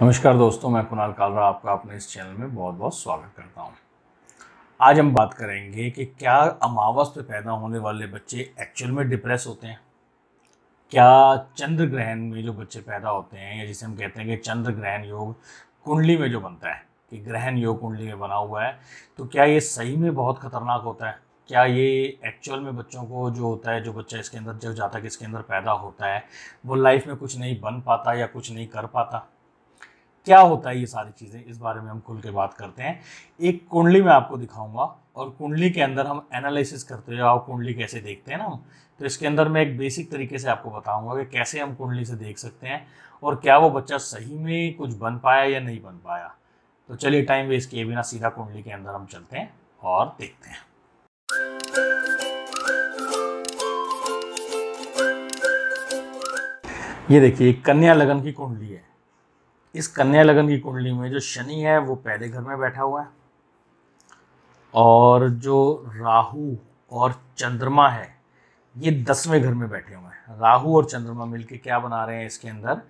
नमस्कार दोस्तों मैं कुणाल कालरा आपका अपने इस चैनल में बहुत बहुत स्वागत करता हूँ आज हम बात करेंगे कि क्या अमावस पे पैदा होने वाले बच्चे एक्चुअल में डिप्रेस होते हैं क्या चंद्र ग्रहण में जो बच्चे पैदा होते हैं या जिसे हम कहते हैं कि चंद्र ग्रहण योग कुंडली में जो बनता है कि ग्रहण योग कुंडली में बना हुआ है तो क्या ये सही में बहुत खतरनाक होता है क्या ये एक्चुअल में बच्चों को जो होता है जो बच्चा इसके अंदर जब जाता है इसके अंदर पैदा होता है वो लाइफ में कुछ नहीं बन पाता या कुछ नहीं कर पाता क्या होता है ये सारी चीज़ें इस बारे में हम खुल के बात करते हैं एक कुंडली में आपको दिखाऊंगा और कुंडली के अंदर हम एनालिसिस करते हैं और कुंडली कैसे देखते हैं ना हम तो इसके अंदर मैं एक बेसिक तरीके से आपको बताऊंगा कि कैसे हम कुंडली से देख सकते हैं और क्या वो बच्चा सही में कुछ बन पाया या नहीं बन पाया तो चलिए टाइम वेस्ट किए बिना सीधा कुंडली के अंदर हम चलते हैं और देखते हैं ये देखिए कन्या लगन की कुंडली है इस कन्या लगन की कुंडली में जो शनि है वो पहले घर में बैठा हुआ है और जो राहु और चंद्रमा है ये दसवें घर में बैठे हुए हैं राहु और चंद्रमा मिलके क्या बना रहे हैं इसके अंदर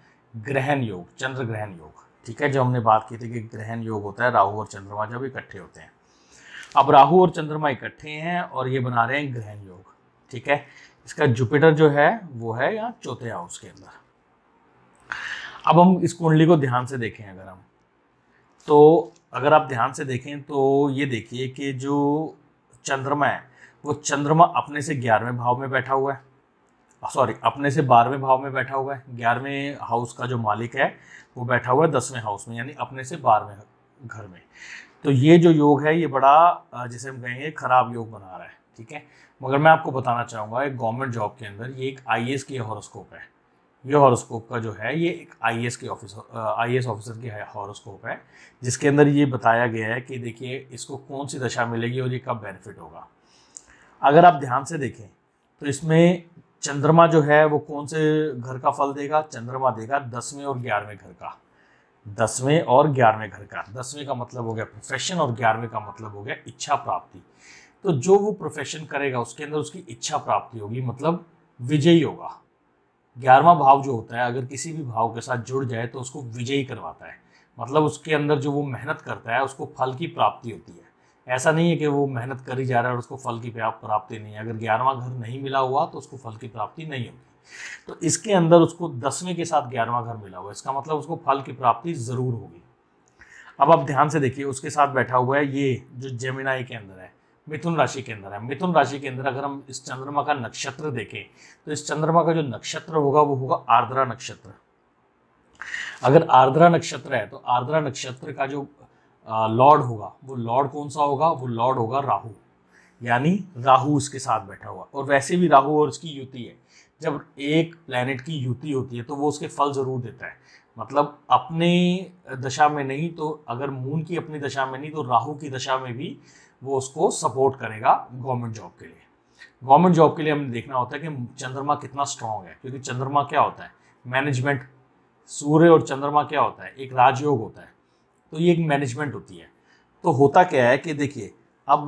ग्रहण योग चंद्र ग्रहण योग ठीक है जो हमने बात की थी कि ग्रहण योग होता है राहु और चंद्रमा जब इकट्ठे होते हैं अब राहु और चंद्रमा इकट्ठे हैं और ये बना रहे हैं ग्रहण योग ठीक है इसका जुपिटर जो है वो है यहाँ चौथे हाउस के अंदर अब हम इस कुंडली को ध्यान से देखें अगर हम तो अगर आप ध्यान से देखें तो ये देखिए कि जो चंद्रमा है वो चंद्रमा अपने से ग्यारहवें भाव में बैठा हुआ है सॉरी अपने से बारहवें भाव में बैठा हुआ है ग्यारहवें हाउस का जो मालिक है वो बैठा हुआ है दसवें हाउस में यानी अपने से बारहवें घर में तो ये जो योग है ये बड़ा जिसे हम कहेंगे खराब योग बना रहा है ठीक है मगर मैं आपको बताना चाहूँगा एक गवर्नमेंट जॉब के अंदर ये एक आई की हॉरोस्कोप है ये हॉरोस्कोप का जो है ये एक आई के ऑफिसर आई ऑफिसर की हॉरोस्कोप है जिसके अंदर ये बताया गया है कि देखिए इसको कौन सी दशा मिलेगी और ये कब बेनिफिट होगा अगर आप ध्यान से देखें तो इसमें चंद्रमा जो है वो कौन से घर का फल देगा चंद्रमा देगा दसवें और ग्यारहवें घर का दसवें और ग्यारहवें घर का दसवें का मतलब हो गया प्रोफेशन और ग्यारहवें का मतलब हो गया इच्छा प्राप्ति तो जो वो प्रोफेशन करेगा उसके अंदर उसकी इच्छा प्राप्ति होगी मतलब विजयी होगा ग्यारहवा भाव जो होता है अगर किसी भी भाव के साथ जुड़ जाए तो उसको विजयी करवाता है मतलब उसके अंदर जो वो मेहनत करता है उसको फल की प्राप्ति होती है ऐसा नहीं है कि वो मेहनत करी जा रहा है और उसको फल की प्राप्ति नहीं है अगर ग्यारहवा घर नहीं मिला हुआ तो उसको फल की प्राप्ति नहीं होगी तो इसके अंदर उसको दसवें के साथ ग्यारहवा घर मिला हुआ है इसका मतलब उसको फल की प्राप्ति ज़रूर होगी अब आप ध्यान से देखिए उसके साथ बैठा हुआ है ये जो जेमिनाई के अंदर है मिथुन राशि के अंदर है मिथुन राशि के अंदर अगर हम इस चंद्रमा का नक्षत्र देखें तो इस चंद्रमा का जो नक्षत्र होगा वो होगा आर्द्रा नक्षत्र अगर आर्द्रा नक्षत्र है तो आर्द्रा नक्षत्र का जो लॉर्ड होगा वो लॉर्ड कौन सा होगा वो लॉर्ड होगा राहु यानी राहु उसके साथ बैठा हुआ और वैसे भी राहु और उसकी युति है जब एक प्लेनेट की युति होती है तो वो उसके फल ज़रूर देता है मतलब अपने दशा में नहीं तो अगर मून की अपनी दशा में नहीं तो राहु की दशा में भी वो उसको सपोर्ट करेगा गवर्नमेंट जॉब के लिए गवर्नमेंट जॉब के लिए हमें देखना होता है कि चंद्रमा कितना स्ट्रांग है क्योंकि चंद्रमा क्या होता है मैनेजमेंट सूर्य और चंद्रमा क्या होता है एक राजयोग होता है तो ये एक मैनेजमेंट होती है तो होता क्या है कि देखिए अब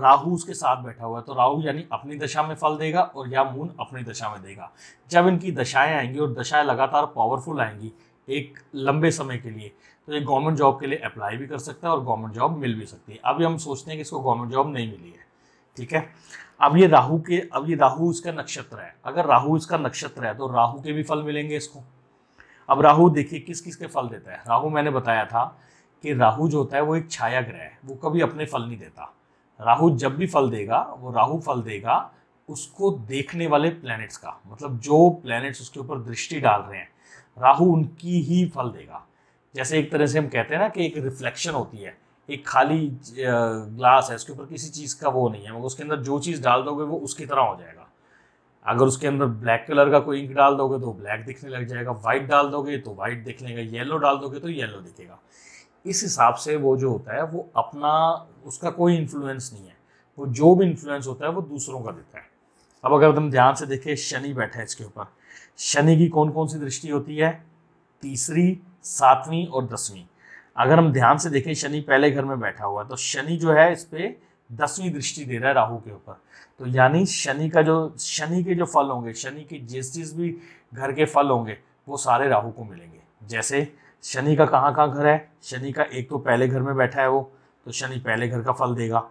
राहु उसके साथ बैठा हुआ है तो राहु यानी अपनी दशा में फल देगा और या मून अपनी दशा में देगा जब इनकी दशाएं आएंगी और दशाएं लगातार पावरफुल आएंगी एक लंबे समय के लिए तो ये गवर्नमेंट जॉब के लिए अप्लाई भी कर सकता है और गवर्नमेंट जॉब मिल भी सकती है अभी हम सोचते हैं कि इसको गवर्नमेंट जॉब नहीं मिली है ठीक है अब ये राहु के अब ये राहु इसका नक्षत्र है अगर राहु इसका नक्षत्र है तो राहु के भी फल मिलेंगे इसको अब राहु देखिए किस किस के फल देता है राहु मैंने बताया था कि राहु जो होता है वो एक छाया ग्रह है वो कभी अपने फल नहीं देता राहु जब भी फल देगा वो राहु फल देगा उसको देखने वाले प्लैनेट्स का मतलब जो प्लैनेट्स उसके ऊपर दृष्टि डाल रहे हैं राहु उनकी ही फल देगा जैसे एक तरह से हम कहते हैं ना कि एक रिफ्लेक्शन होती है एक खाली ग्लास है उसके ऊपर किसी चीज़ का वो नहीं है मगर उसके अंदर जो चीज़ डाल दोगे वो उसकी तरह हो जाएगा अगर उसके अंदर ब्लैक कलर का कोई इंक डाल दोगे तो ब्लैक दिखने लग जाएगा वाइट डाल दोगे तो वाइट दिख लेगा येलो डाल दोगे तो येलो दिखेगा इस हिसाब से वो जो होता है वो अपना उसका कोई इन्फ्लुएंस नहीं है वो जो भी इन्फ्लुएंस होता है वो दूसरों का देता है अब अगर हम ध्यान से देखें शनि बैठे इसके ऊपर शनि की कौन कौन सी दृष्टि होती है तीसरी सातवीं और दसवीं अगर हम ध्यान से देखें शनि पहले घर में बैठा हुआ है तो शनि जो है इस पर दसवीं दृष्टि दे रहा है राहु के ऊपर तो यानी शनि का जो शनि के जो फल होंगे शनि के जिस जिस भी घर के फल होंगे वो सारे राहु को मिलेंगे जैसे शनि का कहाँ कहाँ घर है शनि का एक तो पहले घर में बैठा है वो तो शनि पहले घर का फल देगा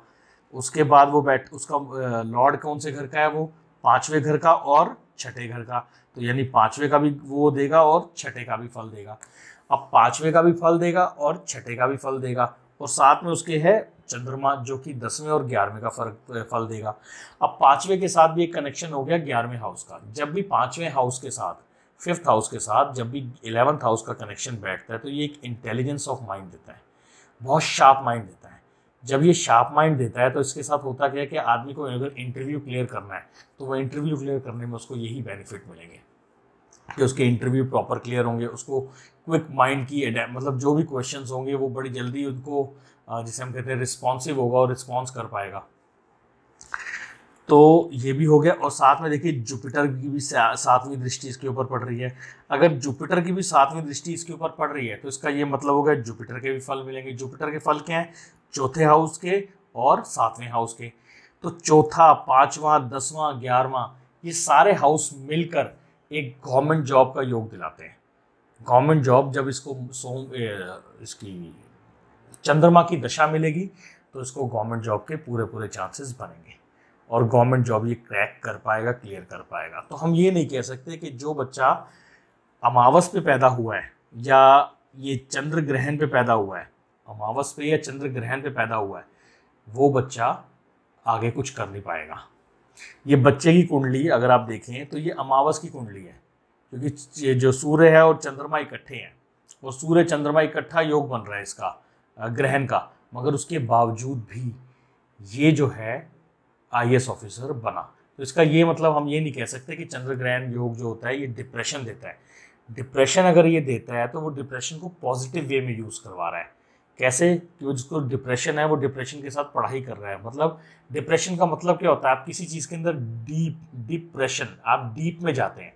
उसके बाद वो बैठ उसका लॉर्ड कौन से घर का है वो पांचवें घर का और छठे घर का तो यानी पांचवें का भी वो देगा और छठे का भी फल देगा अब पांचवें का भी फल देगा और छठे का भी फल देगा और साथ में उसके है चंद्रमा जो कि दसवें और ग्यारहवें का फर्क फल देगा अब पांचवें के साथ भी एक कनेक्शन हो गया ग्यारहवें हाउस का जब भी पांचवें हाउस के साथ फिफ्थ हाउस के साथ जब भी इलेवंथ हाउस का कनेक्शन बैठता है तो ये एक इंटेलिजेंस ऑफ माइंड देता है बहुत शार्प माइंड देता है जब ये शार्प माइंड देता है तो इसके साथ होता क्या है कि आदमी को अगर इंटरव्यू क्लियर करना है तो वो इंटरव्यू क्लियर करने में उसको यही बेनिफिट मिलेंगे कि उसके इंटरव्यू प्रॉपर क्लियर होंगे उसको क्विक माइंड की मतलब जो भी क्वेश्चंस होंगे वो बड़ी जल्दी उनको जिसे हम कहते हैं रिस्पॉन्सिव होगा और रिस्पॉन्स कर पाएगा तो ये भी हो गया और साथ में देखिए जुपिटर की भी सातवीं दृष्टि इसके ऊपर पड़ रही है अगर जुपिटर की भी सातवीं दृष्टि इसके ऊपर पड़ रही है तो इसका ये मतलब होगा जुपिटर के भी फल मिलेंगे जुपिटर के फल क्या हैं चौथे हाउस के और सातवें हाउस के तो चौथा पांचवा दसवां ग्यारहवा ये सारे हाउस मिलकर एक गवर्नमेंट जॉब का योग दिलाते हैं गवर्नमेंट जॉब जब इसको सोम इसकी चंद्रमा की दशा मिलेगी तो इसको गवर्नमेंट जॉब के पूरे पूरे चांसेस बनेंगे और गवर्नमेंट जॉब ये क्रैक कर पाएगा क्लियर कर पाएगा तो हम ये नहीं कह सकते कि जो बच्चा अमावस पे पैदा हुआ है या ये चंद्र ग्रहण पे पैदा हुआ है अमावस पे या चंद्र ग्रहण पे पैदा हुआ है वो बच्चा आगे कुछ कर नहीं पाएगा ये बच्चे की कुंडली अगर आप देखें तो ये अमावस की कुंडली है क्योंकि जो सूर्य है और चंद्रमा इकट्ठे हैं वो सूर्य चंद्रमा इकट्ठा योग बन रहा है इसका ग्रहण का मगर उसके बावजूद भी ये जो है आई ऑफिसर बना तो इसका ये मतलब हम ये नहीं कह सकते कि चंद्र ग्रहण योग जो होता है ये डिप्रेशन देता है डिप्रेशन अगर ये देता है तो वो डिप्रेशन को पॉजिटिव वे में यूज़ करवा रहा है कैसे कि जिसको डिप्रेशन है वो डिप्रेशन के साथ पढ़ाई कर रहा है मतलब डिप्रेशन का मतलब क्या होता है आप किसी चीज़ के अंदर डीप डिप्रेशन आप डीप में जाते हैं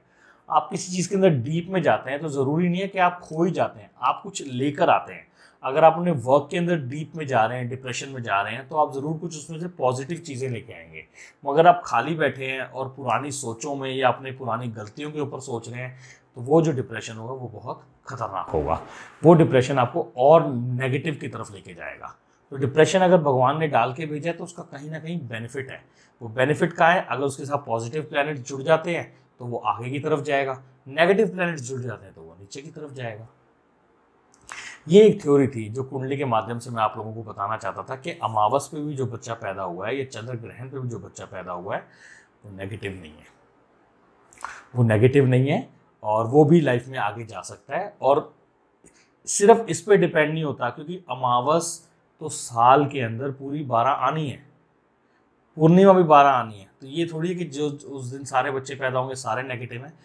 आप किसी चीज़ के अंदर डीप में जाते हैं तो ज़रूरी नहीं है कि आप खो ही जाते हैं आप कुछ लेकर आते हैं अगर आप अपने वर्क के अंदर डीप में जा रहे हैं डिप्रेशन में जा रहे हैं तो आप ज़रूर कुछ उसमें से पॉजिटिव चीज़ें लेके आएंगे मगर आप खाली बैठे हैं और पुरानी सोचों में या अपने पुरानी गलतियों के ऊपर सोच रहे हैं तो वो जो डिप्रेशन होगा वो बहुत खतरनाक होगा वो डिप्रेशन आपको और नेगेटिव की तरफ लेके जाएगा तो डिप्रेशन अगर भगवान ने डाल के भेजा है तो उसका कहीं ना कहीं बेनिफिट है वो बेनिफिट का है अगर उसके साथ पॉजिटिव प्लैनेट जुड़ जाते हैं तो वो आगे की तरफ जाएगा नेगेटिव प्लैनेट जुड़ जाते हैं तो वो नीचे की तरफ जाएगा ये एक थ्योरी थी जो कुंडली के माध्यम से मैं आप लोगों को बताना चाहता था कि अमावस पे भी जो बच्चा पैदा हुआ है या चंद्र ग्रहण पे भी जो बच्चा पैदा हुआ है वो नेगेटिव नहीं है वो नेगेटिव नहीं है और वो भी लाइफ में आगे जा सकता है और सिर्फ इस पर डिपेंड नहीं होता क्योंकि अमावस तो साल के अंदर पूरी बारह आनी है पूर्णिमा भी बारह आनी है तो ये थोड़ी है कि जो उस दिन सारे बच्चे पैदा होंगे सारे नेगेटिव हैं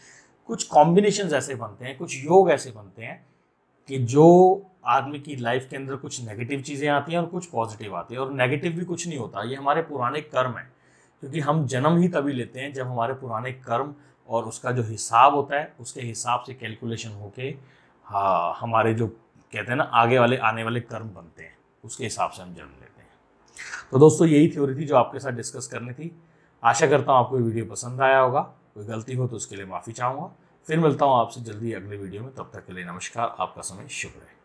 कुछ कॉम्बिनेशन ऐसे बनते हैं कुछ योग ऐसे बनते हैं कि जो आदमी की लाइफ के अंदर कुछ नेगेटिव चीज़ें आती हैं और कुछ पॉजिटिव आती है और नेगेटिव भी कुछ नहीं होता ये हमारे पुराने कर्म हैं क्योंकि हम जन्म ही तभी लेते हैं जब हमारे पुराने कर्म और उसका जो हिसाब होता है उसके हिसाब से कैलकुलेशन होके हाँ हमारे जो कहते हैं ना आगे वाले आने वाले कर्म बनते हैं उसके हिसाब से हम जन्म लेते हैं तो दोस्तों यही थ्योरी थी जो आपके साथ डिस्कस करनी थी आशा करता हूँ आपको ये वीडियो पसंद आया होगा कोई गलती हो तो उसके लिए माफ़ी चाहूँगा फिर मिलता हूँ आपसे जल्दी अगले वीडियो में तब तक के लिए नमस्कार आपका समय शुभ रहे